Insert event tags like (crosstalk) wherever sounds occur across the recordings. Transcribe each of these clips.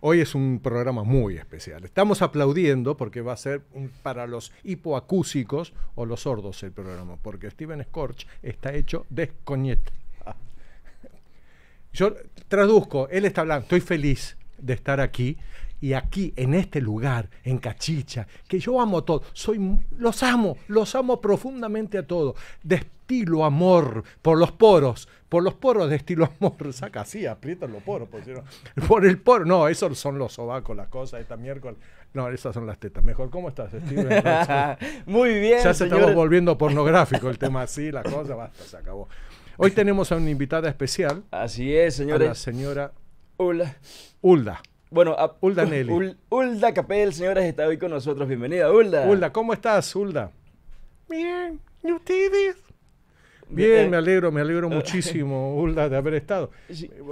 Hoy es un programa muy especial. Estamos aplaudiendo porque va a ser para los hipoacúsicos o los sordos el programa, porque Steven Scorch está hecho de Yo traduzco, él está hablando, estoy feliz de estar aquí y aquí, en este lugar, en Cachicha, que yo amo a todos, soy, los amo, los amo profundamente a todos estilo amor, por los poros, por los poros de estilo amor. (laughs) Saca así, aprieta los poros. (laughs) Por, el poro, no, esos son los sobacos, las cosas, esta miércoles. No, esas son las tetas. Mejor, ¿cómo estás, (laughs) Muy bien. Ya se está volviendo pornográfico el tema así, la cosa, basta, se acabó. Hoy tenemos a una invitada especial. Así es, señores. la señora Ulda. Ulda. Bueno, Ulda Nelly. Ulda Capel, señoras, está hoy con nosotros. Bienvenida, Ulda. Ulda, ¿cómo estás, Ulda? Bien, ¿y ustedes? Bien, eh, me alegro, me alegro eh, muchísimo, (laughs) Hulda, de haber estado. Eh,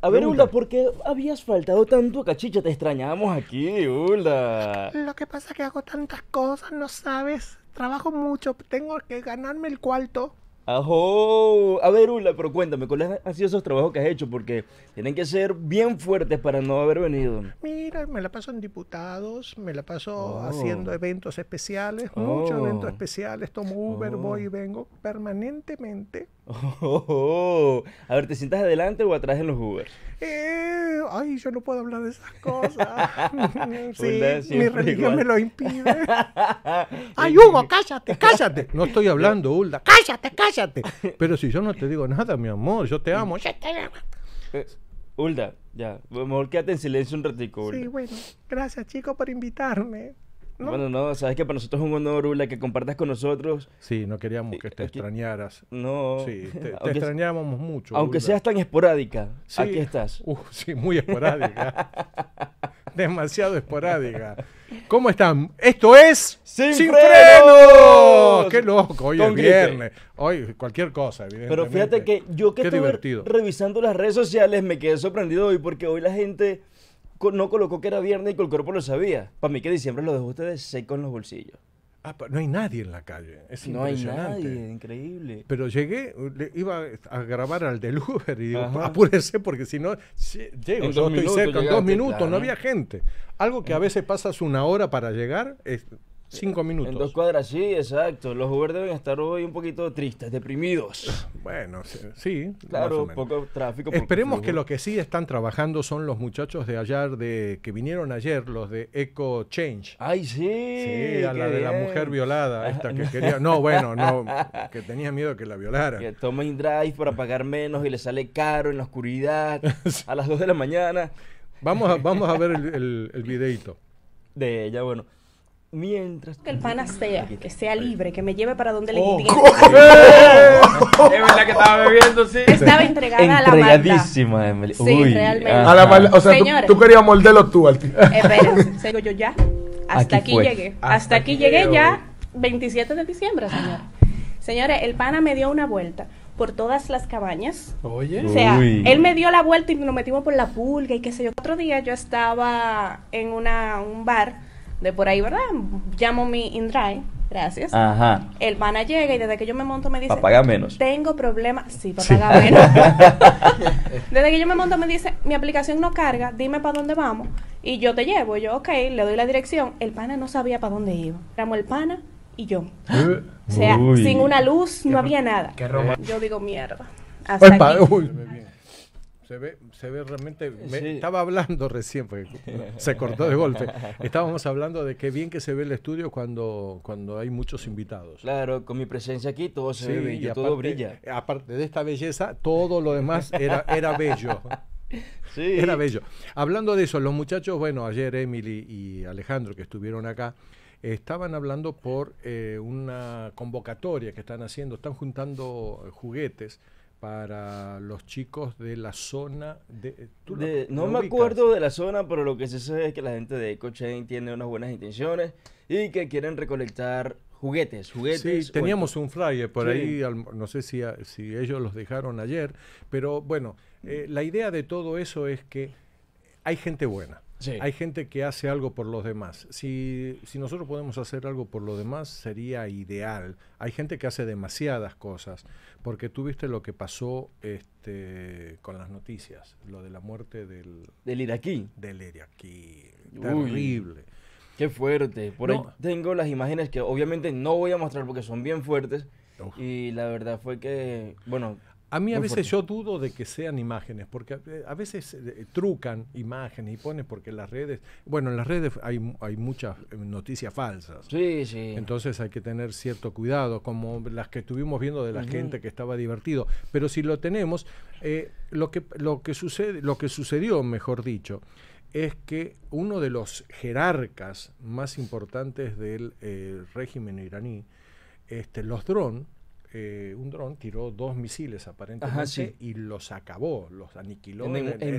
a ver, Hulda, ¿por qué habías faltado tanto a Cachicha? Te extrañamos aquí, Hulda. Lo que pasa es que hago tantas cosas, no sabes. Trabajo mucho, tengo que ganarme el cuarto. Ajo, a ver, Ula, pero cuéntame, ¿cuáles han sido esos trabajos que has hecho? Porque tienen que ser bien fuertes para no haber venido. Mira, me la paso en diputados, me la paso oh. haciendo eventos especiales, oh. muchos eventos especiales, tomo Uber, oh. voy y vengo permanentemente. Oh, A ver, ¿te sientas adelante o atrás en los Uber? Eh, ay, yo no puedo hablar de esas cosas. (laughs) mi religión me lo impide. (laughs) ay, Hugo, cállate, cállate. No estoy hablando, Hulda. Cállate, cállate. Pero si yo no te digo nada, mi amor, yo te amo. Yo te amo. Eh, Hulda, ya. Mejor quédate en silencio un ratico, Sí, bueno. Gracias, chicos, por invitarme. Bueno, no, sabes que para nosotros es un honor, Ula, que compartas con nosotros. Sí, no queríamos que te extrañaras. No. Sí, te, extrañábamos mucho. Aunque sea seas tan esporádica, aquí estás. sí, muy esporádica. (laughs) Demasiado esporádica. ¿Cómo están? Esto es... ¡Sin, frenos! ¡Qué loco! Hoy es viernes. Hoy cualquier cosa, evidentemente. Pero fíjate que yo que estoy revisando las redes sociales me quedé sorprendido hoy porque hoy la gente no colocó que era viernes y que el cuerpo lo sabía. Para mí que diciembre lo dejó ustedes seco en los bolsillos. Ah, pero no hay nadie en la calle. no hay nadie, increíble. Pero llegué, iba a grabar al del Uber y digo, apúrese porque si no, llego, yo estoy cerca, dos minutos, no había gente. Algo que a veces pasas una hora para llegar, es, Cinco minutos. Eh, en dos cuadras, sí, exacto. Los Uber deben estar hoy un poquito tristes, deprimidos. Bueno, sí. Claro, poco tráfico. Esperemos que lo que sí están trabajando son los muchachos de ayer, de, que vinieron ayer, los de Eco Change. ¡Ay, sí! Sí, a la de la mujer violada, esta que quería. No, bueno, no, (laughs) que tenía miedo que la violara. Que toma drive para pagar menos y le sale caro en la oscuridad (laughs) a las dos de la mañana. Vamos a, vamos a ver el, el videito. De ella, bueno mientras que el pana sea, que sea libre, que me lleve para donde le oh. indique. (laughs) (laughs) es verdad que estaba bebiendo, sí. Estaba entregada a la Sí, realmente. A la o sea, tú, querías morderlo tú al tío. Eh, espera, (laughs) yo ya. Hasta aquí, llegué. Hasta, aquí, llegué ya 27 de diciembre, señor. Señores, el pana me dio una vuelta por todas las cabañas. Oye. O sea, él me dio la vuelta y nos metimos por la pulga y qué sé yo. Otro día yo estaba en una, un bar de por ahí, ¿verdad? Llamo mi InDrive. Gracias. Ajá. El pana llega y desde que yo me monto me dice. Para menos. Tengo problemas. Sí, para menos. (laughs) desde que yo me monto me dice, mi aplicación no carga, dime para dónde vamos. Y yo te llevo. yo, ok, le doy la dirección. El pana no sabía para dónde iba. Éramos el pana y yo. (gasps) Eh, o sea, sin una luz, no había nada. yo digo, mierda. Hasta se ve, se ve realmente. Estaba hablando (laughs) recién, porque se cortó de golpe. Estábamos hablando de qué bien que se ve el estudio cuando, cuando hay muchos invitados. Claro, con mi presencia aquí todo se ve y todo brilla. Aparte de esta belleza, todo lo demás era, era bello. (laughs) Era bello. Hablando de eso, los muchachos, bueno, ayer Emily y Alejandro que estuvieron acá, estaban hablando por eh, una convocatoria que están haciendo, están juntando juguetes para los chicos de la zona de... Eh, no me acuerdo de la zona, pero lo que se sabe es que la gente de Ecochain tiene unas buenas intenciones y que quieren recolectar juguetes, juguetes. teníamos un flyer por ahí, no sé si, si ellos los dejaron ayer, pero bueno, eh, la idea de todo eso es que hay gente buena. Hay gente que hace algo por los demás. Si, si nosotros podemos hacer algo por los demás, sería ideal. Hay gente que hace demasiadas cosas, porque tú viste lo que pasó este, con las noticias, lo de la muerte del... Del iraquí. Del iraquí. Qué fuerte. Por tengo las imágenes que obviamente no voy a mostrar porque son bien fuertes. Y la verdad fue que, bueno, a mí a veces yo dudo de que sean imágenes, porque eh, a, veces eh, trucan imágenes y ponen porque las redes, bueno, en las redes hay, hay muchas eh, noticias falsas. Sí, sí. Entonces hay que tener cierto cuidado, como las que estuvimos viendo de la gente que estaba divertido. Pero si lo tenemos, lo, que, lo, que sucede, lo que sucedió, mejor dicho, es que uno de los jerarcas más importantes del régimen iraní, este, los drones, eh, un dron tiró dos misiles aparentemente y los acabó, los aniquiló. En,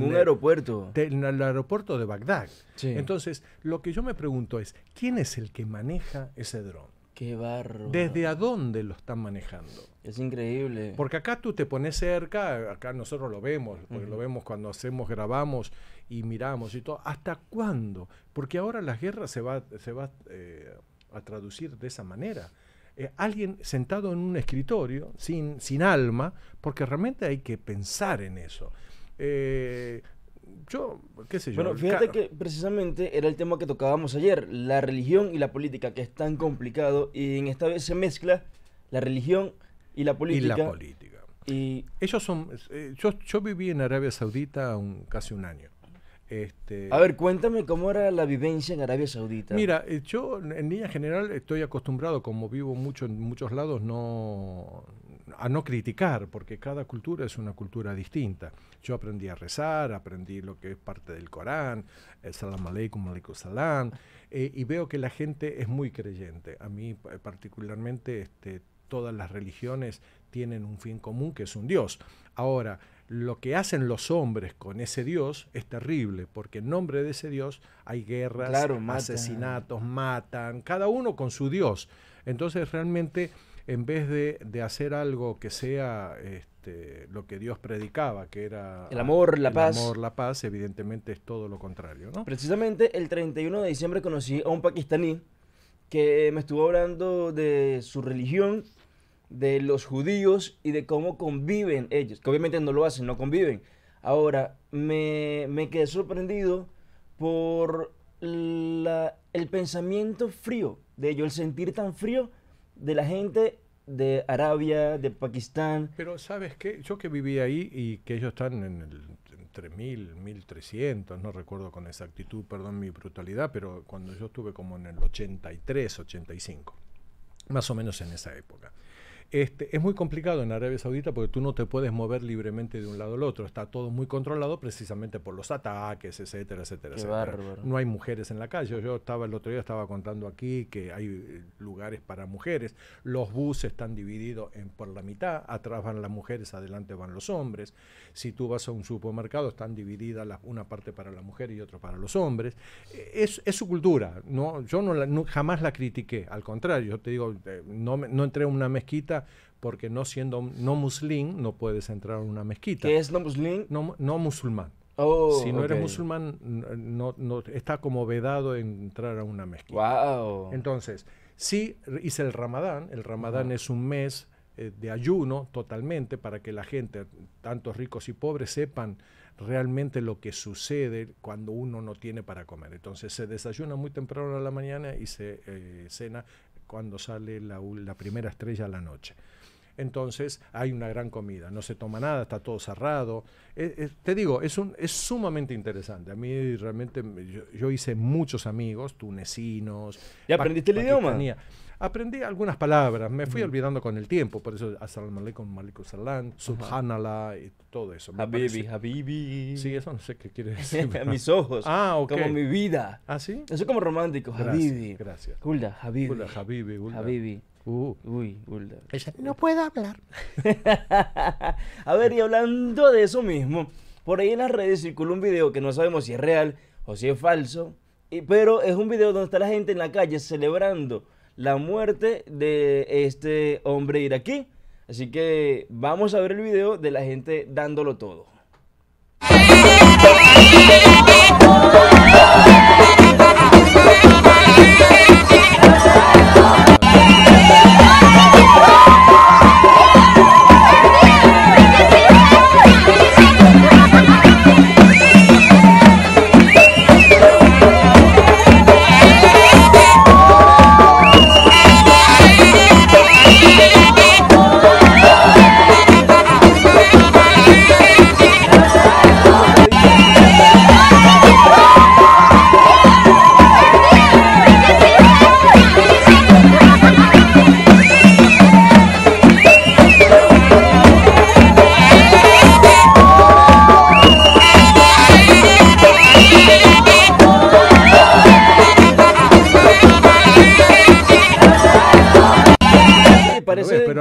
un aeropuerto. en el aeropuerto de Bagdad. Entonces, lo que yo me pregunto es, ¿quién es el que maneja ese dron? Qué barro. ¿Desde a dónde lo están manejando? Es increíble. Porque acá tú te pones cerca, acá nosotros lo vemos, lo vemos cuando hacemos, grabamos y miramos y todo. ¿Hasta cuándo? Porque ahora la guerra se va, se va eh, a traducir de esa manera. Eh, alguien sentado en un escritorio, sin, sin alma, porque realmente hay que pensar en eso. Eh, yo, qué sé yo. Bueno, fíjate que precisamente era el tema que tocábamos ayer, la religión y la política, que es tan complicado, y en esta vez se mezcla la religión y la política. Y la política. ellos son, eh, yo, yo, viví en Arabia Saudita un, casi un año. Este, a ver, cuéntame cómo era la vivencia en Arabia Saudita. Mira, eh, yo en línea general estoy acostumbrado, como vivo mucho en muchos lados, a no criticar, porque cada cultura es una cultura distinta. Yo aprendí a rezar, aprendí lo que es parte del Corán, el salam aleikum, aleikum salam, eh, y veo que la gente es muy creyente. A mí eh, particularmente este, todas las religiones tienen un fin común que es un Dios. Ahora, lo que hacen los hombres con ese Dios es terrible, porque en nombre de ese Dios hay guerras, asesinatos, matan, cada uno con su Dios. Entonces realmente en vez de, hacer algo que sea este, lo que Dios predicaba, que era el amor, la paz. la paz, evidentemente es todo lo contrario. ¿no? Precisamente el 31 de diciembre conocí a un pakistaní que me estuvo hablando de su religión de los judíos y de cómo conviven ellos, que obviamente no lo hacen, no conviven. Ahora, me, quedé sorprendido por el pensamiento frío de ellos, el sentir tan frío de la gente de Arabia, de Pakistán. Pero sabes qué, yo que viví ahí y que ellos están en el entre 1000, 1300, no recuerdo con exactitud, perdón mi brutalidad, pero cuando yo estuve como en el 83, 85, más o menos en esa época. Este, es muy complicado en Arabia Saudita porque tú no te puedes mover libremente de un lado al otro. Está todo muy controlado precisamente por los ataques, etcétera, etcétera, etcétera. No hay mujeres en la calle. Yo estaba el otro día, estaba contando aquí que hay eh, lugares para mujeres. Los buses están divididos en, por la mitad. Atrás van las mujeres, adelante van los hombres. Si tú vas a un supermercado, están divididas una parte para las mujeres y otra para los hombres. Eh, es, su cultura. No, yo no, jamás la critiqué. Al contrario, yo te digo, eh, no, no entré a una mezquita porque no siendo no muslim no puedes entrar a una mezquita. ¿Qué es no muslim? No, musulmán. Oh, si no eres musulmán, no, está como vedado entrar a una mezquita. Entonces, sí hice el ramadán. El ramadán es un mes eh, de ayuno totalmente para que la gente, tantos ricos y pobres, sepan realmente lo que sucede cuando uno no tiene para comer. Entonces se desayuna muy temprano a la mañana y se eh, cena cuando sale la, la primera estrella a la noche entonces hay una gran comida. No se toma nada, está todo cerrado. Eh, eh, te digo, es, un, es sumamente interesante. A mí realmente yo, hice muchos amigos tunecinos. ¿Y aprendiste el idioma? Aprendí algunas palabras, me fui mm. olvidando con el tiempo, por eso Assalamu alaikum, malikum salam, subhanallah y todo eso. Habibi, habibi. Sí, eso no sé qué quiere (laughs) decir. A mis ojos. Ah, como mi vida. ¿Ah, sí? Eso es como romántico, habibi. Gracias. Gulda, habibi. Gulda, habibi. Habibi. Uh. uy, no puedo hablar. (laughs) a ver, y hablando de eso mismo, por ahí en las redes circula un video que no sabemos si es real o si es falso, pero es un video donde está la gente en la calle celebrando la muerte de este hombre iraquí. Así que vamos a ver el video de la gente dándolo todo. (laughs)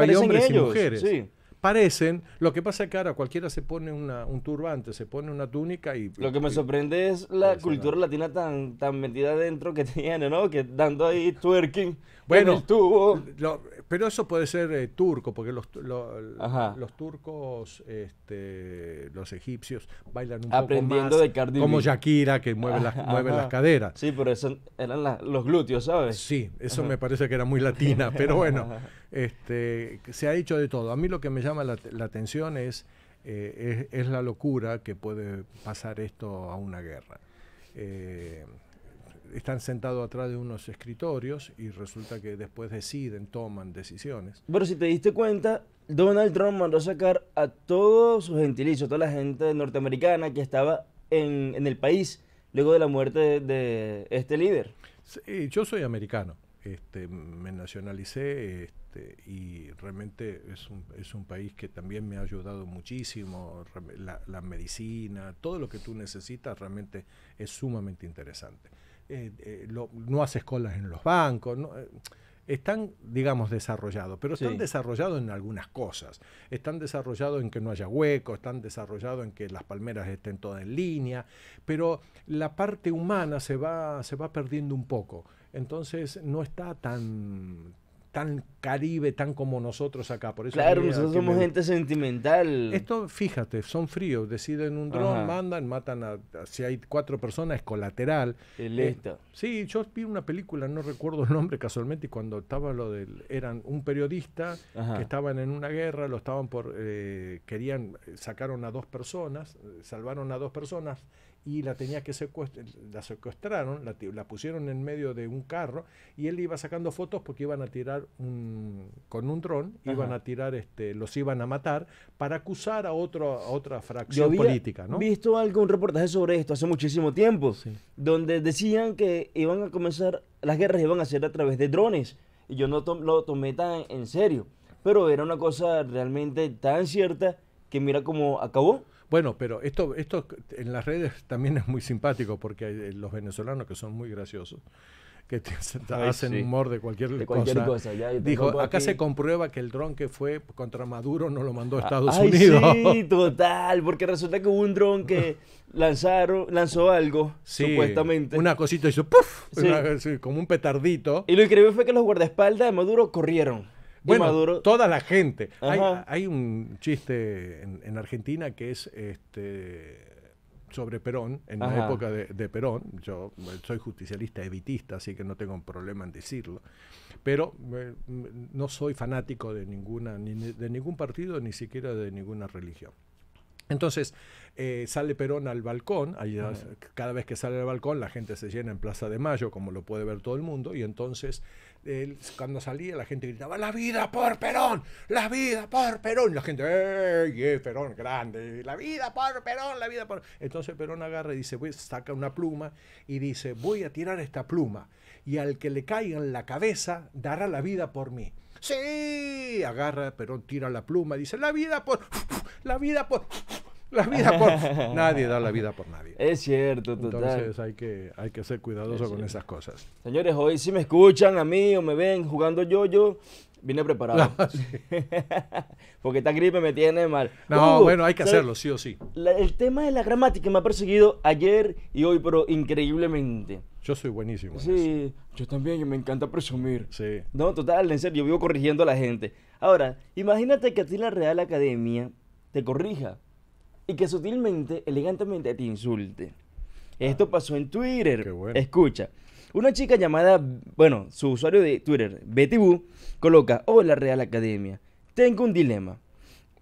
pero hay hombres y mujeres. Sí. Parecen, lo que pasa es que ahora cualquiera se pone un turbante, se pone una túnica y... Lo que me sorprende es la cultura latina tan, tan metida adentro que (laughs) tiene, ¿no? Que dando ahí twerking. Bueno, tubo. Lo, pero eso puede ser eh, turco, porque los, los turcos, este, los egipcios, bailan un Aprendiendo poco de Cardi Como Shakira, que mueve, las, mueve las caderas. Sí, pero eso eran los glúteos, ¿sabes? Sí, eso me parece que era muy latina, pero bueno, (laughs) este, se ha hecho de todo. A mí lo que me llama la, atención eh, es, es, la locura que puede pasar esto a una guerra. Eh, están sentados atrás de unos escritorios y resulta que después deciden, toman decisiones. Pero si te diste cuenta, Donald Trump mandó a sacar a todos sus gentilicios, toda la gente norteamericana que estaba en, el país luego de la muerte de, este líder. Sí, yo soy americano, este, me nacionalicé este, y realmente es un, país que también me ha ayudado muchísimo, la medicina, todo lo que tú necesitas realmente es sumamente interesante. Eh, eh, no hace colas en los bancos. Eh, están, digamos, desarrollados, pero están desarrollados en algunas cosas. Están desarrollados en que no haya hueco, están desarrollados en que las palmeras estén todas en línea, pero la parte humana se va, se va perdiendo un poco. Entonces no está tan, tan caribe, tan como nosotros acá. Por eso claro, nosotros somos gente sentimental. Esto, fíjate, son fríos, deciden un dron, mandan, matan a, si hay cuatro personas, es colateral. El eh, Sí, yo vi una película, no recuerdo el nombre casualmente, cuando estaba lo del, eran un periodista que estaban en una guerra, lo estaban por, eh, querían, eh, sacaron a dos personas, salvaron a dos personas, y la tenía que secuestrar, la secuestraron, la, la, pusieron en medio de un carro y él iba sacando fotos porque iban a tirar un, con un dron, iban a tirar, este, los iban a matar para acusar a, otra otra fracción Yo había política. ¿no? visto algo, un reportaje sobre esto hace muchísimo tiempo, donde decían que iban a comenzar, las guerras iban a ser a través de drones y yo no lo tomé tan en serio. Pero era una cosa realmente tan cierta que mira cómo acabó. Bueno, pero esto, esto en las redes también es muy simpático porque hay eh, los venezolanos que son muy graciosos que hacen humor de cualquier, cosa. Dijo, acá se comprueba que el dron que fue contra Maduro no lo mandó a ah, Estados Unidos. Sí, total, porque resulta que hubo un dron que (laughs) lanzaron, lanzó algo, supuestamente. Una cosita hizo ¡puf! como un petardito. Y lo increíble fue que los guardaespaldas de Maduro corrieron bueno, toda la gente. Hay, un chiste en, Argentina que es este sobre Perón, en la época de, Perón, yo soy justicialista evitista, así que no tengo un problema en decirlo, pero eh, no soy fanático de ninguna, de ningún partido, ni siquiera de ninguna religión. Entonces eh, sale Perón al balcón, cada vez que sale al balcón la gente se llena en Plaza de Mayo, como lo puede ver todo el mundo, y entonces cuando salía la gente gritaba, la vida por Perón, la vida por Perón. Y la gente, ¡Ey, eh, Perón, grande! La vida por Perón, la vida por... Entonces Perón agarra y dice, voy, saca una pluma y dice, voy a tirar esta pluma y al que le caiga en la cabeza dará la vida por mí. Sí, agarra Perón, tira la pluma, dice, la vida por... La vida por... La vida por (laughs) nadie da la vida por nadie. Es cierto, total. Entonces hay que, hay que ser cuidadoso con esas cosas. Señores, hoy si me escuchan a mí o me ven jugando yo, yo vine preparado. (laughs) Ah, (laughs) Porque esta gripe me tiene mal. No, bueno, hay que hacerlo, sí o sí. el tema de la gramática me ha perseguido ayer y hoy, pero increíblemente. Yo soy buenísimo. sí, yo también, me encanta presumir. Sí. No, total, en serio, yo vivo corrigiendo a la gente. Ahora, imagínate que a ti la Real Academia te corrija y que sutilmente, elegantemente te insulte. Ah. Esto pasó en Twitter. Escucha. Una chica llamada, bueno, su usuario de Twitter, Betty Boo, coloca, hola Real Academia, tengo un dilema.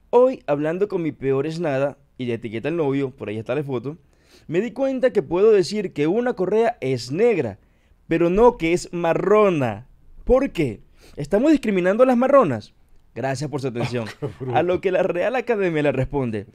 Hoy, hablando con mi peor es nada, y de etiqueta el novio, por ahí está la foto, me di cuenta que puedo decir que una correa es negra, pero no que es marrona. ¿Por qué? ¿Estamos discriminando a las marronas? Gracias por su (laughs) atención. Oh, a lo que la Real Academia le responde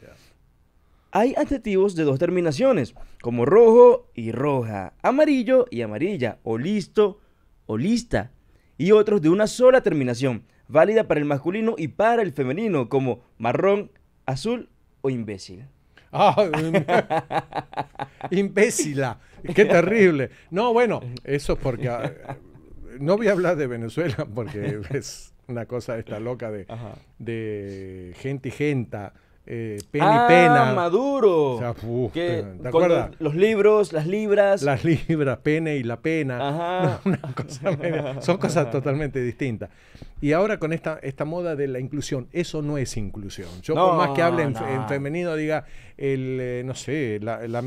hay adjetivos de dos terminaciones, como rojo y roja, amarillo y amarilla, o listo o lista, y otros de una sola terminación, válida para el masculino y para el femenino, como marrón, azul o imbécil. Ah, (laughs) imbécila, qué terrible. No, bueno, eso es porque ah, no voy a hablar de Venezuela porque es una cosa esta loca de, de gente y genta eh, y ah, Pena. Maduro. O sea, Los libros, las libras. Las libras, Pene y la pena. (laughs) son cosas totalmente distintas. Y ahora con esta, esta moda de la inclusión, eso no es inclusión. Yo por más que hable en, femenino diga, el, eh, no sé, la,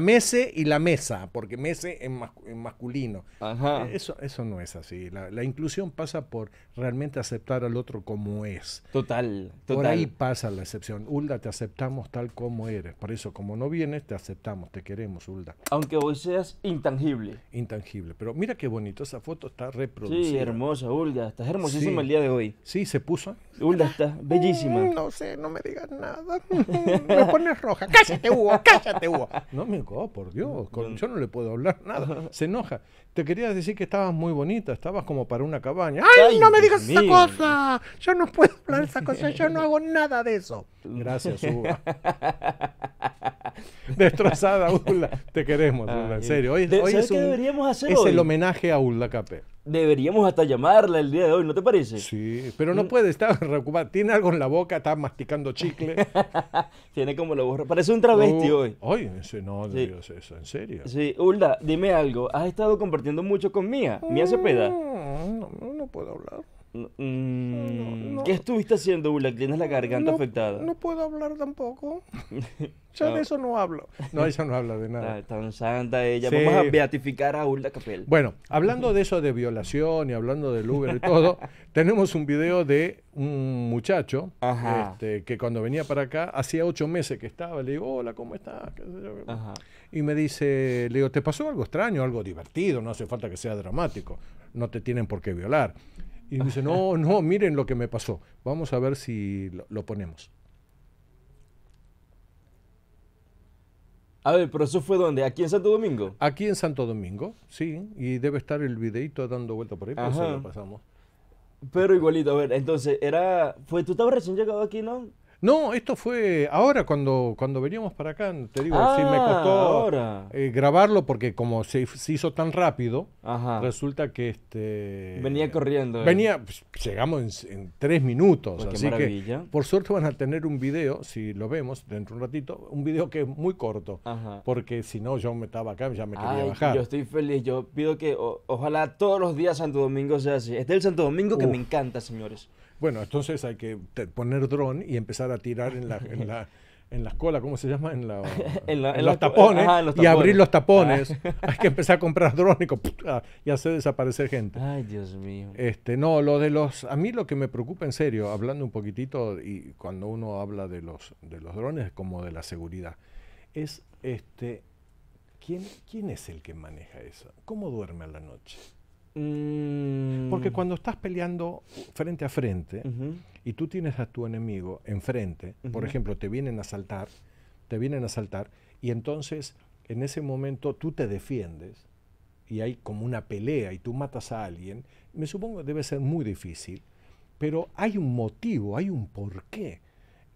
mese y la mesa, porque mese es masculino. Eh, eso, eso no es así. La, inclusión pasa por realmente aceptar al otro como es. total. Por ahí pasa la excepción. Ulda, te aceptamos tal como eres. Por eso, como no vienes, te aceptamos, te queremos, Ulda. Aunque hoy seas intangible. Intangible. Pero mira qué bonito, esa foto está reproducida. Sí, hermosa, Ulda. Estás hermosísima el día de hoy. Sí, se puso. Ulda está mm, bellísima. no sé, no me digas nada. (laughs) me pones roja. Cállate, Hugo, cállate, Hugo. No me oh, por Dios. yo no le puedo hablar nada. Se enoja. Te quería decir que estabas muy bonita, estabas como para una cabaña. ¡Ay, no me digas esa cosa! Yo no puedo hablar de esa cosa, yo no hago nada de eso. Gracias, Ulda. (laughs) Destrozada, Ulla. Te queremos, Ulla, en serio. Hoy, es, deberíamos hacer es el homenaje a Ulla Capé deberíamos hasta llamarla el día de hoy, ¿no te parece? Sí, pero no mm. puede estar (laughs) preocupada. Tiene algo en la boca, está masticando chicle. (laughs) Tiene como la boca. Parece un travesti oh, hoy. Ay, no, Dios, eso, en serio. Sí, Ulda, dime algo. ¿Has estado compartiendo mucho con Mía? ¿Mía Cepeda? No, mm, no, no puedo hablar. Mm, ¿Qué estuviste haciendo, Bula? Tienes la garganta afectada. No puedo hablar tampoco. (laughs) Yo de eso no hablo. No, ella no habla de nada. tan santa ella. Vamos a beatificar a Ulda Capel. Bueno, hablando de eso de violación y hablando del Uber y todo, (laughs) tenemos un video de un muchacho este, que cuando venía para acá, hacía ocho meses que estaba, le digo, hola, ¿cómo estás? Y me dice, le digo, ¿te pasó algo extraño, algo divertido? No hace falta que sea dramático. No te tienen por qué violar. Y me dice, no, no, miren lo que me pasó. Vamos a ver si lo, ponemos. A ver, pero eso fue donde, aquí en Santo Domingo. Aquí en Santo Domingo, sí, y debe estar el videito dando vuelta por ahí, por eso lo pasamos. Pero igualito, a ver, entonces era, fue, tú estabas recién llegado aquí, ¿no? No, esto fue ahora cuando, cuando veníamos para acá, te digo, sí me ah, costó eh, grabarlo porque como se, hizo tan rápido, resulta que este... Venía corriendo. Eh. Venía, pues, llegamos en, tres minutos, así que por suerte van a tener un video, si lo vemos dentro de un ratito, un video que es muy corto, porque si no yo me estaba acá, ya me quería Ay, bajar. Yo estoy feliz, yo pido que ojalá todos los días Santo Domingo sea así. Este es el Santo Domingo que me encanta, señores. Bueno, entonces hay que poner dron y empezar a tirar en la, en la (laughs) en las colas, ¿cómo se llama? En, los, tapones, y abrir los tapones. Hay que empezar a comprar drones ah, y hacer desaparecer gente. Ay, Dios mío. Este, no, lo de los. A mí lo que me preocupa en serio, hablando un poquitito, y cuando uno habla de los, de los drones como de la seguridad, es este. ¿Quién, ¿Quién es el que maneja eso? ¿Cómo duerme a la noche? Mm. Porque cuando estás peleando frente a frente y tú tienes a tu enemigo enfrente, por ejemplo, te vienen a saltar, te vienen a saltar y entonces en ese momento tú te defiendes y hay como una pelea y tú matas a alguien, me supongo debe ser muy difícil, pero hay un motivo, hay un porqué.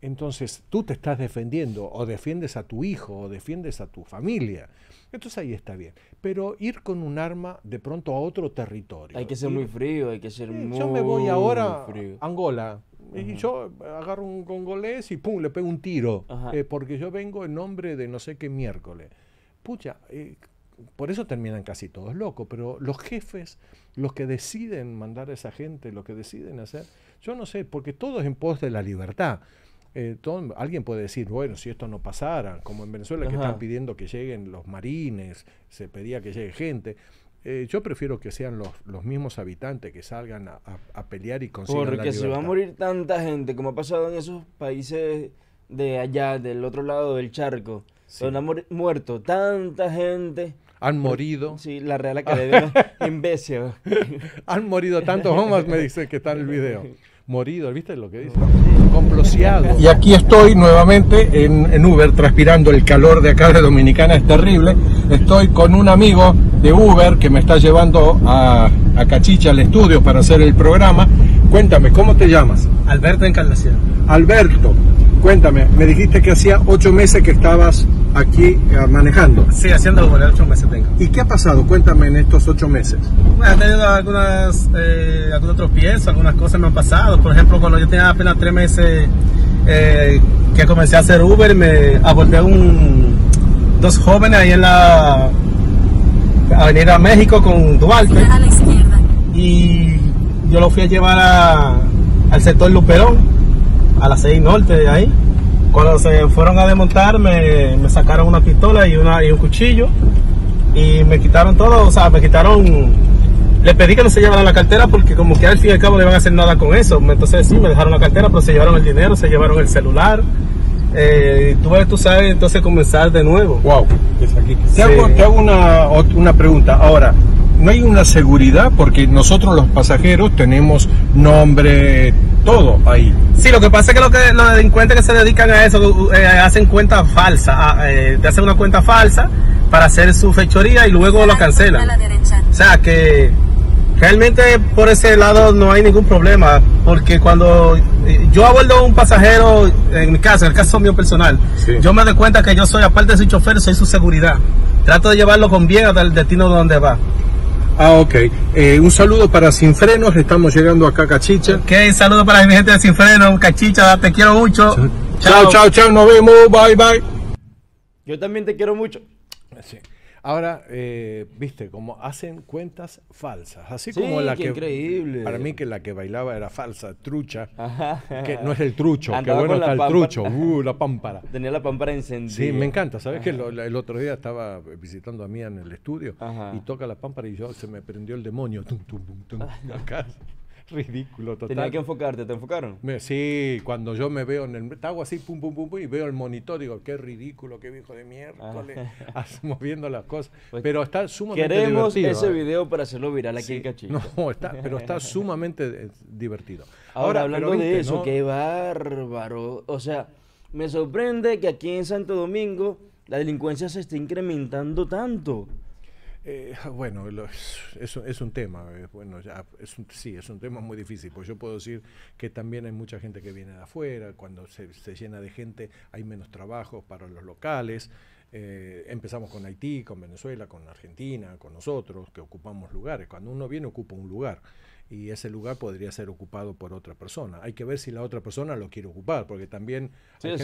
Entonces tú te estás defendiendo o defiendes a tu hijo o defiendes a tu familia. Entonces ahí está bien. Pero ir con un arma de pronto a otro territorio. Hay que ser muy frío, hay que ser muy Yo me voy ahora a Angola y yo agarro un congolés y pum, le pego un tiro. Eh, porque yo vengo en nombre de no sé qué miércoles. Pucha, eh, por eso terminan casi todos locos, pero los jefes, los que deciden mandar a esa gente, los que deciden hacer, yo no sé, porque todo es en pos de la libertad. Eh, alguien puede decir, bueno, si esto no pasara, como en Venezuela que están pidiendo que lleguen los marines, se pedía que llegue gente. Eh, yo prefiero que sean los, mismos habitantes que salgan a, pelear y consigan Porque se va a morir tanta gente, como ha pasado en esos países de allá, del otro lado del charco, donde han muerto tanta gente. Han morido. Sí, la Real (laughs) Academia imbécil Han morido tantos hombres, me dice que está en el video. (laughs) morido, ¿viste lo que dice? Y aquí estoy nuevamente en, Uber, transpirando el calor de acá de Dominicana, es terrible. Estoy con un amigo de Uber que me está llevando a, a Cachicha al estudio para hacer el programa. Cuéntame, ¿cómo te llamas? Alberto Encarnación. Alberto, cuéntame, me dijiste que hacía ocho meses que estabas aquí eh, manejando. Sí, haciendo Uber, ocho meses tengo. ¿Y qué ha pasado? Cuéntame en estos ocho meses. Bueno, he tenido algunas, eh, algunos tropiezos, algunas cosas me han pasado. Por ejemplo, cuando yo tenía apenas tres meses eh, que comencé a hacer Uber, me abordé un, dos jóvenes ahí en la Avenida México con Duarte. Y yo lo fui a llevar al sector Luperón, a la 6 Norte de ahí cuando se fueron a desmontar, me, me sacaron una pistola y, una, y un cuchillo y me quitaron todo, o sea, me quitaron... Le pedí que no se llevaran la cartera porque como que al fin y al cabo no iban a hacer nada con eso. Entonces sí, me dejaron la cartera, pero se llevaron el dinero, se llevaron el celular. Eh, tú, tú sabes, entonces comenzar de nuevo. Wow, Te, hago, una, una pregunta. Ahora, no hay una seguridad porque nosotros los pasajeros tenemos nombre, todo ahí. Sí, lo que pasa es que, lo los delincuentes que se dedican a eso eh, hacen cuentas falsas, ah, eh, te hacen una cuenta falsa para hacer su fechoría y luego lo cancelan. O sea que realmente por ese lado no hay ningún problema, porque cuando eh, yo abordo a un pasajero, en mi caso, en el caso mío personal, yo me doy cuenta que yo soy, aparte de su chofer, soy su seguridad. Trato de llevarlo con bien hasta el destino donde va. Ah, ok. Eh, un saludo para Sin Frenos, estamos llegando acá a Cachicha. Ok, saludo para mi gente de Sin Frenos, Cachicha, te quiero mucho. Chao, chao, chao, nos vemos, bye, bye. Yo también te quiero mucho. Gracias. Ahora, eh, viste, como hacen cuentas falsas. Así como la que. Increíble. Para mí, que la que bailaba era falsa, trucha. Que no es el trucho, que bueno está el trucho. Uh, la pámpara. (laughs) Tenía la pámpara encendida. Sí, me encanta. ¿Sabes que el otro día estaba visitando a mí en el estudio y toca la pámpara y yo se me prendió el demonio. Tum, tum, tum, acá. (laughs) Ridículo, total. Tenía que enfocarte, ¿te enfocaron? sí, cuando yo me veo en el. Hago así, pum, pum, pum, pum, y veo el monitor, digo, qué ridículo, qué viejo de mierda, ah. (laughs) moviendo las cosas. Pues pero está sumamente divertido. Queremos ese ¿eh? video para hacerlo viral aquí en Cachito. (laughs) No, está, pero está sumamente eh, divertido. Ahora, hablando de eso, qué bárbaro. O sea, me sorprende que aquí en Santo Domingo la delincuencia se esté incrementando tanto. Eh, (laughs) bueno, lo, es, un tema, eh, bueno, ya, sí, es un tema muy difícil, pues yo puedo decir que también hay mucha gente que viene de afuera, cuando se, llena de gente hay menos trabajos para los locales, eh, empezamos con Haití, con Venezuela, con Argentina, con nosotros, que ocupamos lugares, cuando uno viene ocupa un lugar y ese lugar podría ser ocupado por otra persona. Hay que ver si la otra persona lo quiere ocupar, porque también hay,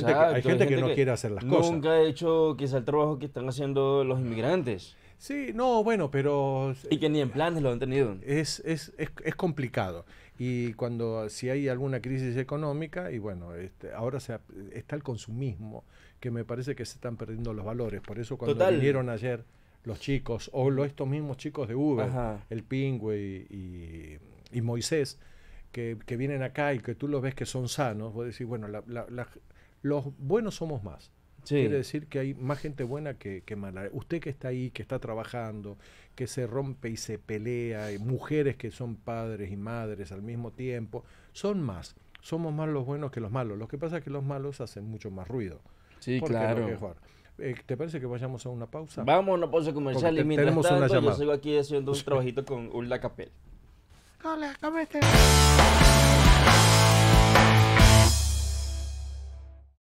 gente que, no quiere hacer las cosas. Nunca he hecho quizá el trabajo que están haciendo los inmigrantes. Sí, no, bueno, pero... Y que ni en planes lo han tenido. Es, es, es, complicado. Y cuando, si hay alguna crisis económica, y bueno, este, ahora se, está el consumismo, que me parece que se están perdiendo los valores. Por eso cuando vinieron ayer los chicos, o estos mismos chicos de Uber, el Pingüe y, Moisés, que, que, vienen acá y que tú los ves que son sanos, vos decís, bueno, la, la, los buenos somos más. Quiere decir que hay más gente buena que, mala. Usted que está ahí, que está trabajando, que se rompe y se pelea, mujeres que son padres y madres al mismo tiempo, son más. Somos más los buenos que los malos. Lo que pasa es que los malos hacen mucho más ruido. Sí, claro. mejor. Eh, ¿Te parece que vayamos a una pausa? Vamos a una pausa comercial y yo sigo aquí haciendo un (laughs) trabajito con Ulla Capel. Hola, ¿cómo